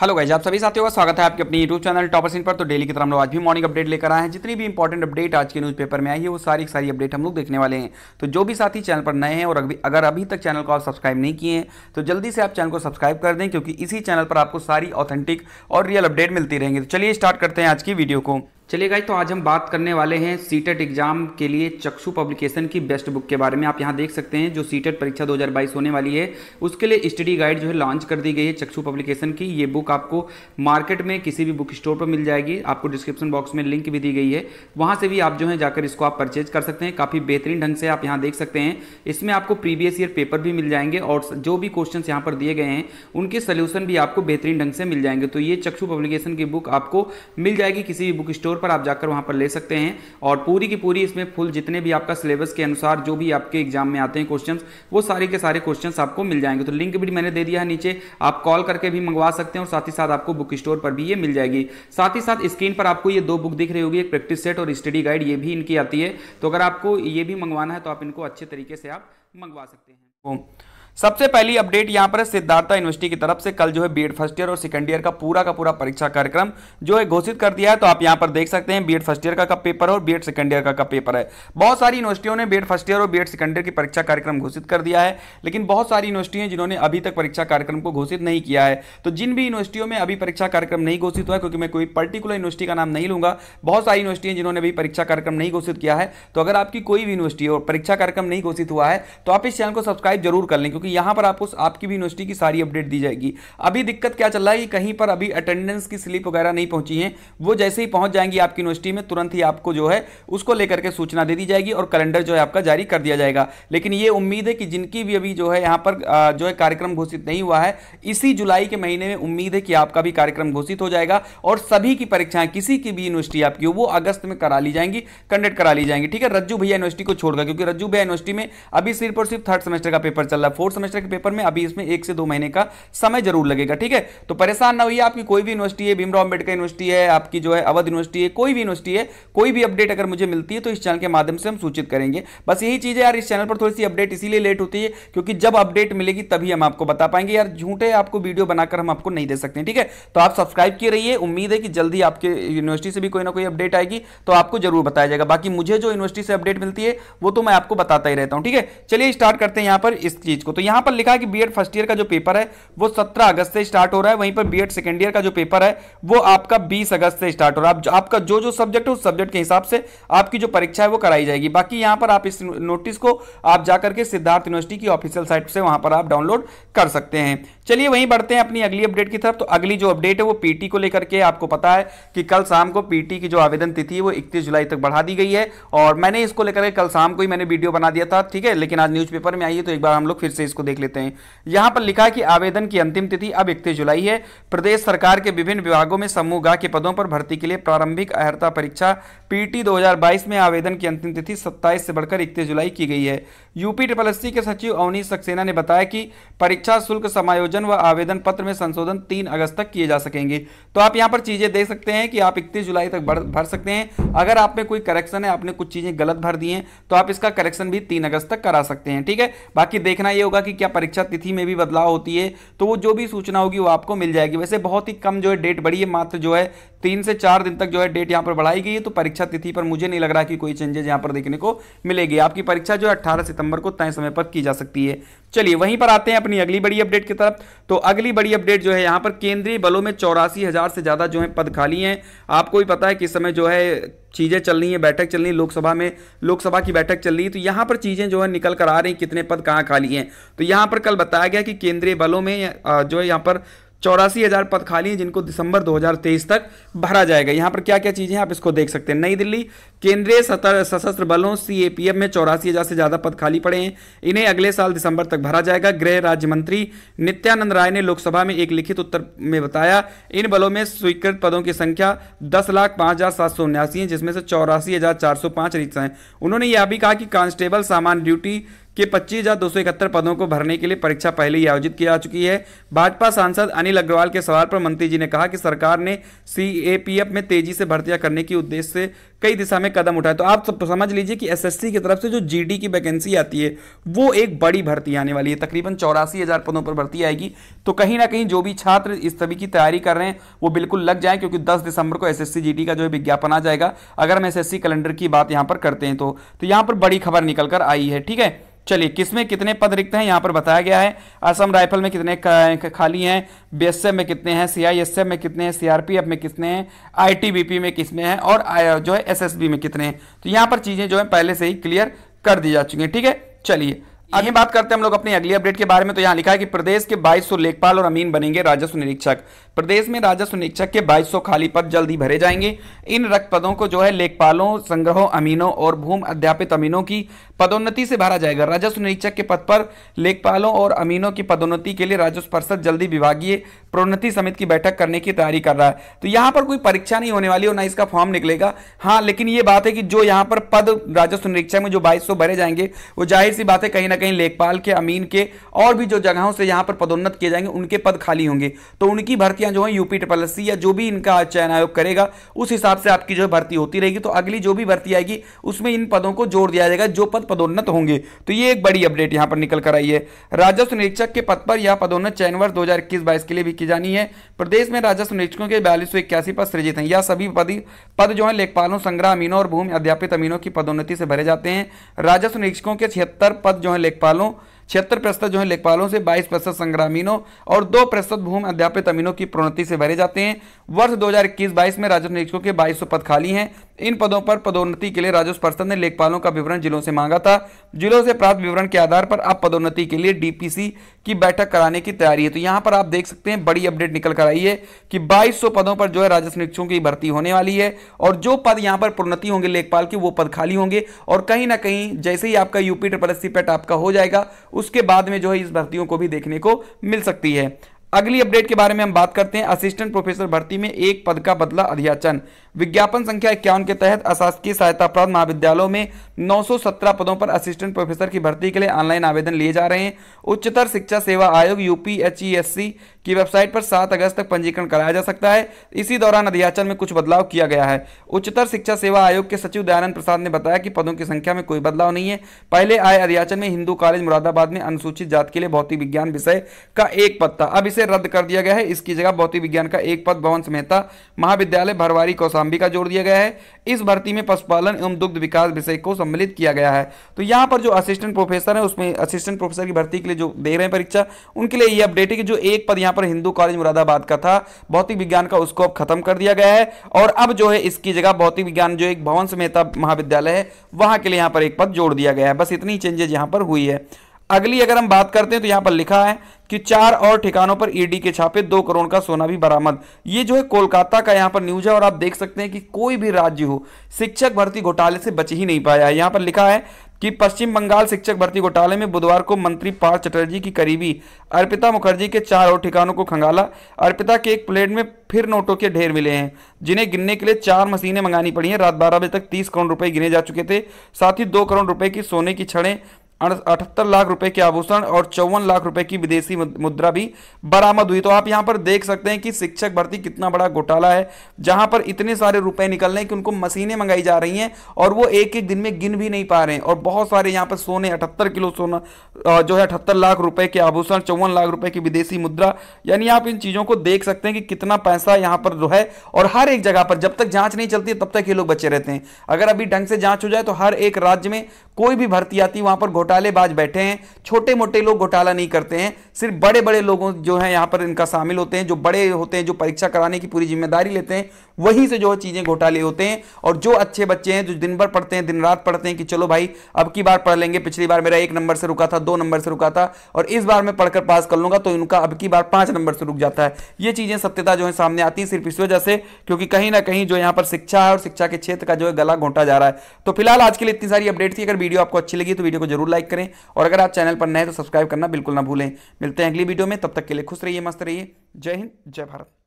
hello guys आप सभी साथियों का स्वागत है आपके अपने यूट्यूब चैनल टॉपर सिंह पर तो डेली की तरह हम लोग आज भी मॉर्निंग अपडेट लेकर आए हैं जितनी भी इंपॉर्टेंट अपडेट आज के न्यूज़पेपर में आई है वो सारी सारी अपडेट हम लोग देखने वाले हैं तो जो भी साथी चैनल पर नए हैं और अभी अगर अभी तक चैनल को आप सब्सक्राइब नहीं किए हैं तो जल्दी से आप चैनल को सब्सक्राइब कर दें क्योंकि इसी चैनल पर आपको सारी ऑथेंटिक और रियल अपडेट मिलती रहेंगी तो चलिए स्टार्ट करते हैं आज की वीडियो को चलिए गाई तो आज हम बात करने वाले हैं सीटेट एग्जाम e के लिए चक्षु पब्लिकेशन की बेस्ट बुक के बारे में आप यहाँ देख सकते हैं जो सीटेट e परीक्षा 2022 होने वाली है उसके लिए स्टडी गाइड जो है लॉन्च कर दी गई है चक्षु पब्लिकेशन की ये बुक आपको मार्केट में किसी भी बुक स्टोर पर मिल जाएगी आपको डिस्क्रिप्शन बॉक्स में लिंक भी दी गई है वहाँ से भी आप जो है जाकर इसको आप परचेज कर सकते हैं काफ़ी बेहतरीन ढंग से आप यहाँ देख सकते हैं इसमें आपको प्रीवियस ईयर पेपर भी मिल जाएंगे और जो भी क्वेश्चन यहाँ पर दिए गए हैं उनके सोल्यूशन भी आपको बेहतरीन ढंग से मिल जाएंगे तो ये चक्षु पब्लिकेशन की बुक आपको मिल जाएगी किसी भी बुक स्टोर स्टोर पर आप जाकर वहाँ पर ले सकते हैं और पूरी की पूरी इसमें फुल जितने भी आपका सिलेबस के अनुसार जो भी आपके एग्जाम में आते हैं क्वेश्चन वो सारे के सारे क्वेश्चन आपको मिल जाएंगे तो लिंक भी मैंने दे दिया है नीचे आप कॉल करके भी मंगवा सकते हैं और साथ ही साथ आपको बुक स्टोर पर भी ये मिल जाएगी साथ ही साथ स्क्रीन पर आपको ये दो बुक दिख रही होगी एक प्रैक्टिस सेट और स्टडी गाइड ये भी इनकी आती है तो अगर आपको ये भी मंगवाना है तो आप इनको अच्छे तरीके से आप मंगवा सकते हैं सबसे पहली अपडेट यहां पर सिद्धार्थ यूनिवर्सिटी की तरफ से कल जो है बीएड फर्स्ट ईयर और सेकंड ईयर का पूरा का पूरा परीक्षा कार्यक्रम जो है घोषित कर दिया है तो आप यहां पर देख सकते हैं बीएड फर्स्ट ईयर का कब पेपर और बीएड सेकंड ईयर का कब पेपर है बहुत सारी यूनिवर्सिटियों ने बीएड फर्स्ट ईयर और बीएड सेकंड ईयर की परीक्षा कार्यक्रम घोषित कर दिया है लेकिन बहुत सारी यूनिवर्सिटी है जिन्होंने अभी तक परीक्षा कार्यक्रम को घोषित नहीं किया है तो जिन भी यूनिवर्सिटियों में अभी परीक्षा कार्यक्रम नहीं घोषित हुआ क्योंकि मैं कोई पर्टिकुलर यूनिवर्सिटी का नाम नहीं लूंगा बहुत सारी यूनिवर्सिटी है जिन्होंने अभी परीक्षा कार्यक्रम नहीं घोषित किया है तो अगर आपकी कोई भी यूनिवर्सिटी और परीक्षा कार्यक्रम नहीं घोषित हुआ है तो आप इस चैनल को सब्सक्राइब सब्सक्राइब जरूर कर लें क्योंकि यहां पर आपको आपकी भी यूनिवर्सिटी की सारी अपडेट दी जाएगी अभी दिक्कत क्या चल रहा है कि कहीं पर अभी अटेंडेंस की स्लिप वगैरह नहीं पहुंची है वो जैसे ही पहुंच जाएंगी आपकी यूनिवर्सिटी में तुरंत ही आपको जो है उसको लेकर के सूचना दे दी जाएगी और कैलेंडर जो है आपका जारी कर दिया जाएगा लेकिन ये उम्मीद है कि जिनकी भी अभी जो है यहां पर जो है कार्यक्रम घोषित नहीं हुआ है इसी जुलाई के महीने में उम्मीद है कि आपका भी कार्यक्रम घोषित हो जाएगा और सभी की परीक्षाएं किसी की भी यूनिवर्सिटी आपकी वो अगस्त में करा ली जाएंगी कंडक्ट करा ली जाएंगी ठीक है रज्जू भैया यूनिवर्सिटी को छोड़कर क्योंकि रज्जू भैया यूनिवर्सिटी में अभी सिर्फ और सिर्फ थर्ड सेमेस्टर का पेपर चल रहा है फोर्थ सेमेस्टर के पेपर में अभी इसमें एक से दो महीने का समय जरूर लगेगा ठीक है तो परेशान ना होइए आपकी कोई भी यूनिवर्सिटी है भीमराव अंबेडकर यूनिवर्सिटी है आपकी जो है अवध यूनिवर्सिटी है कोई भी यूनिवर्सिटी है कोई भी अपडेट अगर मुझे मिलती है तो इस चैनल के माध्यम से हम सूचित करेंगे बस यही चीज है यार इस चैनल पर थोड़ी सी अपडेट इसीलिए लेट होती है क्योंकि जब अपडेट मिलेगी तभी हम आपको बता पाएंगे यार झूठे आपको वीडियो बनाकर हम आपको नहीं दे सकते ठीक है तो आप सब्सक्राइब किए रहिए उम्मीद है कि जल्दी आपके यूनिवर्सिटी से भी कोई ना कोई अपडेट आएगी तो आपको जरूर बताया जाएगा बाकी मुझे जो यूनिवर्सिटी से अपडेट मिलती है वो तो मैं आपको बताता ही रहता हूं ठीक है चलिए स्टार्ट करते हैं यहां पर पर इस चीज को तो यहां पर लिखा है कि बीएड फर्स्ट ईयर का जो पेपर है वो 17 अगस्त से स्टार्ट हो रहा है वहीं पर बीएड सेकंड ईयर का जो पेपर है वो आपका 20 अगस्त से स्टार्ट हो रहा है आप, आपका जो जो सब्जेक्ट है उस सब्जेक्ट के हिसाब से आपकी जो परीक्षा है वो कराई जाएगी बाकी यहां पर आप इस नोटिस को आप जाकर के सिद्धार्थ यूनिवर्सिटी की ऑफिशियल साइट से वहां पर आप डाउनलोड कर सकते हैं चलिए वहीं बढ़ते हैं अपनी अगली अपडेट की तरफ तो अगली जो अपडेट है वो पीटी को लेकर के आपको पता है कि कल शाम को पीटी की जो आवेदन तिथि है वो इकतीस जुलाई तक बढ़ा दी गई है और मैंने इसको लेकर कल शाम को ही मैंने वीडियो बना दिया था ठीक है लेकिन आज न्यूज़पेपर में आई है तो एक बार हम लोग फिर से इसको देख लेते हैं यहाँ पर लिखा कि आवेदन की अंतिम तिथि अब इकतीस जुलाई है प्रदेश सरकार के विभिन्न विभागों में समूह गा के पदों पर भर्ती के लिए प्रारंभिक अहर्ता परीक्षा पीटी 2022 में आवेदन की अंतिम तिथि 27 से बढ़कर इकतीस जुलाई की गई है यूपी ट्रिपल एस के सचिव अवनीश सक्सेना ने बताया कि परीक्षा शुल्क समायोजन व आवेदन पत्र में संशोधन तीन अगस्त तक किए जा सकेंगे तो आप यहाँ पर चीज़ें देख सकते हैं कि आप इकतीस जुलाई तक भर सकते हैं अगर आप में कोई करेक्शन है आपने कुछ चीज़ें गलत भर दी हैं तो आप इसका करेक्शन भी तीन अगस्त तक करा सकते हैं ठीक है बाकी देखना यह होगा कि क्या परीक्षा तिथि में भी बदलाव होती है तो वो जो भी सूचना होगी वो आपको मिल जाएगी वैसे बहुत ही कम जो है डेट बढ़ी है मात्र जो है तीन से चार दिन तक जो है डेट यहाँ पर बढ़ाई गई है तो परीक्षा तिथि पर मुझे नहीं लग रहा कि कोई चेंजेज यहाँ पर देखने को मिलेगी आपकी परीक्षा जो है अट्ठारह सितंबर सितंबर को तय समय पर की जा सकती है चलिए वहीं पर आते हैं अपनी अगली बड़ी अपडेट की तरफ तो अगली बड़ी अपडेट जो है यहाँ पर केंद्रीय बलों में चौरासी हज़ार से ज़्यादा जो है पद खाली हैं आपको भी पता है कि इस समय जो है चीज़ें चल रही हैं बैठक चल रही है लोकसभा में लोकसभा की बैठक चल रही है तो यहाँ पर चीज़ें जो है निकल कर आ रही कितने पद कहाँ खाली हैं तो यहाँ पर कल बताया गया कि केंद्रीय बलों में जो है यहाँ पर चौरासी हज़ार पद खाली हैं जिनको दिसंबर 2023 तक भरा जाएगा यहाँ पर क्या क्या चीज़ें हैं आप इसको देख सकते हैं नई दिल्ली केंद्रीय सशस्त्र बलों सी में चौरासी हज़ार से ज़्यादा पद खाली पड़े हैं इन्हें अगले साल दिसंबर तक भरा जाएगा गृह राज्य मंत्री नित्यानंद राय ने लोकसभा में एक लिखित उत्तर में बताया इन बलों में स्वीकृत पदों की संख्या दस लाख पाँच हज़ार सात सौ उन्यासी है जिसमें से चौरासी हज़ार चार सौ पाँच रिक्शा हैं उन्होंने यह भी कहा कि कांस्टेबल सामान्य ड्यूटी के पच्चीस हजार दो सौ इकहत्तर पदों को भरने के लिए परीक्षा पहले ही आयोजित की जा चुकी है भाजपा सांसद अनिल अग्रवाल के सवाल पर मंत्री जी ने कहा कि सरकार ने सी में तेजी से भर्तियां करने के उद्देश्य से कई दिशा में कदम उठाए तो आप तो समझ लीजिए कि एस की तरफ से जो जी की वैकेंसी आती है वो एक बड़ी भर्ती आने वाली है तकरीबन चौरासी हजार पदों पर भर्ती आएगी तो कहीं ना कहीं जो भी छात्र इस सभी की तैयारी कर रहे हैं वो बिल्कुल लग जाए क्योंकि दस दिसंबर को एस एस का जो है विज्ञापन आ जाएगा अगर हम एस कैलेंडर की बात यहाँ पर करते हैं तो, तो यहाँ पर बड़ी खबर निकल कर आई है ठीक है चलिए किसमें कितने पद रिक्त हैं यहाँ पर बताया गया है असम राइफल में कितने खाली हैं बी में कितने हैं सीआईएसएफ में कितने हैं सीआरपीएफ में कितने हैं आईटीबीपी में किसने हैं और जो है एसएसबी में कितने हैं तो यहाँ पर चीज़ें जो है पहले से ही क्लियर कर दी जा चुकी है ठीक है चलिए आगे बात करते हैं हम लोग अपनी अगली अपडेट के बारे में तो यहाँ लिखा है कि प्रदेश के 2200 लेखपाल और अमीन बनेंगे राजस्व निरीक्षक प्रदेश में राजस्व निरीक्षक के 2200 खाली पद जल्द ही भरे जाएंगे इन रक्त पदों को जो है लेखपालों संग्रहों अमीनों और भूम अध्यापित अमीनों की पदोन्नति से भरा जाएगा राजस्व निरीक्षक के पद पर लेखपालों और अमीनों की पदोन्नति के लिए राजस्व परिषद जल्दी विभागीय प्रोन्नति समिति की बैठक करने की तैयारी कर रहा है तो यहाँ पर कोई परीक्षा नहीं होने वाली और ना इसका फॉर्म निकलेगा हाँ लेकिन ये बात है कि जो यहाँ पर पद राजस्व निरीक्षक में जो बाईस भरे जाएंगे वो जाहिर सी बात है कहीं ना ना कहीं लेखपाल के अमीन के और भी जो जगहों से यहाँ पर पदोन्नत किए जाएंगे उनके पद खाली होंगे तो उनकी भर्तियाँ जो है यूपी ट्रिपल एस या जो भी इनका चयन आयोग करेगा उस हिसाब से आपकी जो है भर्ती होती रहेगी तो अगली जो भी भर्ती आएगी उसमें इन पदों को जोड़ दिया जाएगा जो पद पदोन्नत होंगे तो ये एक बड़ी अपडेट यहाँ पर निकल कर आई है राजस्व निरीक्षक के पद पर यह पदोन्नत चयन वर्ष दो हजार के लिए भी की जानी है प्रदेश में राजस्व निरीक्षकों के बयालीस पद सृजित हैं यह सभी पद पद जो है लेखपालों संग्रह अमीनों और भूमि अध्यापित अमीनों की पदोन्नति से भरे जाते हैं राजस्व निरीक्षकों के छिहत्तर पद जो है लेखपालों छिहत्तर प्रतिशत जो है लेखपालों से 22 प्रतिशत संग्रामीणों और दो प्रतिशत भूमि अध्यापित अमीनों की प्रोन्नति से भरे जाते हैं वर्ष 2021-22 में राजस्व निरीक्षकों के 2200 पद खाली हैं इन पदों पर पदोन्नति के लिए राजस्व पर्षद ने लेखपालों का विवरण जिलों से मांगा था जिलों से प्राप्त विवरण के आधार पर अब पदोन्नति के लिए डीपीसी की बैठक कराने की तैयारी है तो यहाँ पर आप देख सकते हैं बड़ी अपडेट निकल कर आई है कि 2200 पदों पर जो है राजस्व निरीक्षकों की भर्ती होने वाली है और जो पद यहाँ पर प्रोन्नति होंगे लेखपाल के वो पद खाली होंगे और कहीं ना कहीं जैसे ही आपका यूपी ट्रिपल एस आपका हो जाएगा उसके बाद में जो है इस भर्तियों को भी देखने को मिल सकती है अगली अपडेट के बारे में हम बात करते हैं असिस्टेंट प्रोफेसर भर्ती में एक पद का बदला अध्याचन विज्ञापन संख्या इक्यावन के तहत अशासकीय सहायता प्राप्त महाविद्यालयों में 917 पदों पर असिस्टेंट प्रोफेसर की भर्ती के लिए ऑनलाइन आवेदन लिए जा रहे हैं उच्चतर शिक्षा सेवा आयोग यूपीएचईएससी की वेबसाइट पर 7 अगस्त तक पंजीकरण कराया जा सकता है इसी दौरान अध्याचल में कुछ बदलाव किया गया है उच्चतर शिक्षा सेवा आयोग के सचिव दयानंद प्रसाद ने बताया कि पदों की संख्या में कोई बदलाव नहीं है पहले आए अध्याचल में हिंदू कॉलेज मुरादाबाद में अनुसूचित जाति के लिए भौतिक विज्ञान विषय का एक पद था अब इसे रद्द कर दिया गया है इसकी जगह भौतिक विज्ञान का एक पद भवन समेता महाविद्यालय भरवारी कौशाम कौशाम्बी का जोड़ दिया गया है इस भर्ती में पशुपालन एवं दुग्ध विकास विषय को सम्मिलित किया गया है तो यहाँ पर जो असिस्टेंट प्रोफेसर है उसमें असिस्टेंट प्रोफेसर की भर्ती के लिए जो दे रहे हैं परीक्षा उनके लिए ये अपडेट है कि जो एक पद यहाँ पर हिंदू कॉलेज मुरादाबाद का था भौतिक विज्ञान का उसको अब खत्म कर दिया गया है और अब जो है इसकी जगह भौतिक विज्ञान जो एक भवन मेहता महाविद्यालय है वहाँ के लिए यहाँ पर एक पद जोड़ दिया गया है बस इतनी चेंजेज यहाँ पर हुई है अगली अगर हम बात करते हैं तो यहां पर लिखा है कि चार और ठिकानों पर ईडी e के छापे दो करोड़ का सोना भी बरामद ये जो है कोलकाता का यहां पर न्यूज है और आप देख सकते हैं कि कोई भी राज्य हो शिक्षक भर्ती घोटाले से बच ही नहीं पाया है यहां पर लिखा है कि पश्चिम बंगाल शिक्षक भर्ती घोटाले में बुधवार को मंत्री पार्थ चटर्जी की करीबी अर्पिता मुखर्जी के चार और ठिकानों को खंगाला अर्पिता के एक प्लेट में फिर नोटों के ढेर मिले हैं जिन्हें गिनने के लिए चार मशीनें मंगानी पड़ी हैं रात बारह बजे तक तीस करोड़ रुपए गिने जा चुके थे साथ ही दो करोड़ रुपए की सोने की छड़ें अठहत्तर लाख रुपए के आभूषण और चौवन लाख रुपए की विदेशी मुद्रा भी बरामद हुई तो आप यहां पर देख सकते हैं कि शिक्षक भर्ती कितना बड़ा घोटाला है जहां पर इतने सारे रुपए निकल रहे हैं कि उनको मशीनें मंगाई जा रही हैं और वो एक एक दिन में गिन भी नहीं पा रहे हैं और बहुत सारे यहां पर सोने अठहत्तर किलो सोना जो है अठहत्तर लाख रुपए के आभूषण चौवन लाख रुपए की विदेशी मुद्रा यानी आप इन चीजों को देख सकते हैं कि कितना पैसा यहां पर जो है और हर एक जगह पर जब तक जांच नहीं चलती तब तक ये लोग बचे रहते हैं अगर अभी ढंग से जांच हो जाए तो हर एक राज्य में कोई भी भर्ती आती वहां पर घोटालेबाज बैठे हैं छोटे मोटे लोग घोटाला नहीं करते हैं सिर्फ बड़े बड़े लोगों जो हैं यहाँ पर इनका शामिल होते हैं जो बड़े होते हैं जो परीक्षा कराने की पूरी जिम्मेदारी लेते हैं वहीं से जो चीज़ें घोटाले होते हैं और जो अच्छे बच्चे हैं जो दिन भर पढ़ते हैं दिन रात पढ़ते हैं कि चलो भाई अब की बार पढ़ लेंगे पिछली बार मेरा एक नंबर से रुका था दो नंबर से रुका था और इस बार मैं पढ़कर पास कर लूँगा तो इनका अब की बार पाँच नंबर से रुक जाता है ये चीज़ें सत्यता जो है सामने आती हैं सिर्फ इस वजह से क्योंकि कहीं ना कहीं जो यहाँ पर शिक्षा है और शिक्षा के क्षेत्र का जो है गला घोटा जा रहा है तो फिलहाल आज के लिए इतनी सारी अपडेट थी अगर वीडियो आपको अच्छी लगी तो वीडियो को जरूर लाइक करें और अगर आप चैनल पर नए तो सब्सक्राइब करना बिल्कुल ना भूलें मिलते हैं अगली वीडियो में तब तक के लिए खुश रहिए मस्त रहिए जय हिंद जय भारत